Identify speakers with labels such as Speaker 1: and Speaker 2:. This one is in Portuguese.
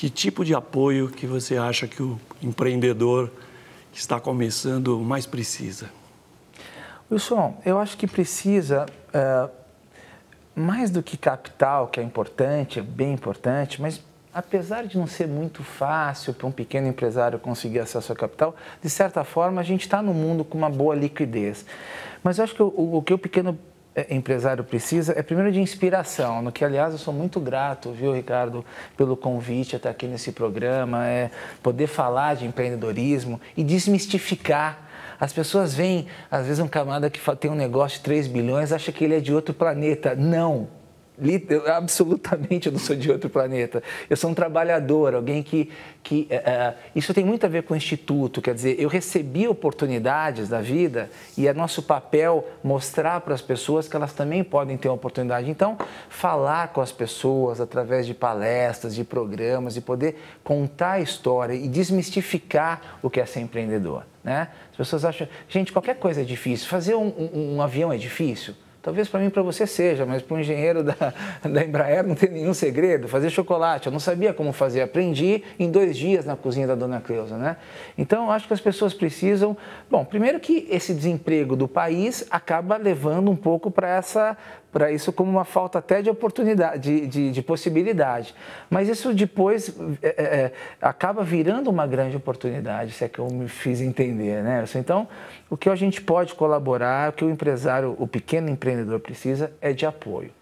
Speaker 1: Que tipo de apoio que você acha que o empreendedor que está começando mais precisa?
Speaker 2: Wilson, eu acho que precisa, é, mais do que capital, que é importante, é bem importante, mas apesar de não ser muito fácil para um pequeno empresário conseguir acesso a capital, de certa forma a gente está no mundo com uma boa liquidez. Mas eu acho que o, o que o pequeno é, empresário precisa é primeiro de inspiração, no que aliás eu sou muito grato, viu, Ricardo, pelo convite até aqui nesse programa, é poder falar de empreendedorismo e desmistificar as pessoas veem, às vezes, um camada que tem um negócio de 3 bilhões, acha que ele é de outro planeta. Não, absolutamente eu não sou de outro planeta. Eu sou um trabalhador, alguém que. que uh, isso tem muito a ver com o Instituto, quer dizer, eu recebi oportunidades da vida e é nosso papel mostrar para as pessoas que elas também podem ter uma oportunidade. Então, falar com as pessoas através de palestras, de programas e poder contar a história e desmistificar o que é ser empreendedor. Né? As pessoas acham, gente, qualquer coisa é difícil, fazer um, um, um avião é difícil. Talvez para mim para você seja, mas para um engenheiro da, da Embraer não tem nenhum segredo. Fazer chocolate, eu não sabia como fazer. Aprendi em dois dias na cozinha da dona Cleusa, né? Então, acho que as pessoas precisam... Bom, primeiro que esse desemprego do país acaba levando um pouco para essa para isso como uma falta até de oportunidade, de, de, de possibilidade. Mas isso depois é, é, é acaba virando uma grande oportunidade, se é que eu me fiz entender, né? Então, o que a gente pode colaborar, o que o empresário, o pequeno empreendedor precisa é de apoio.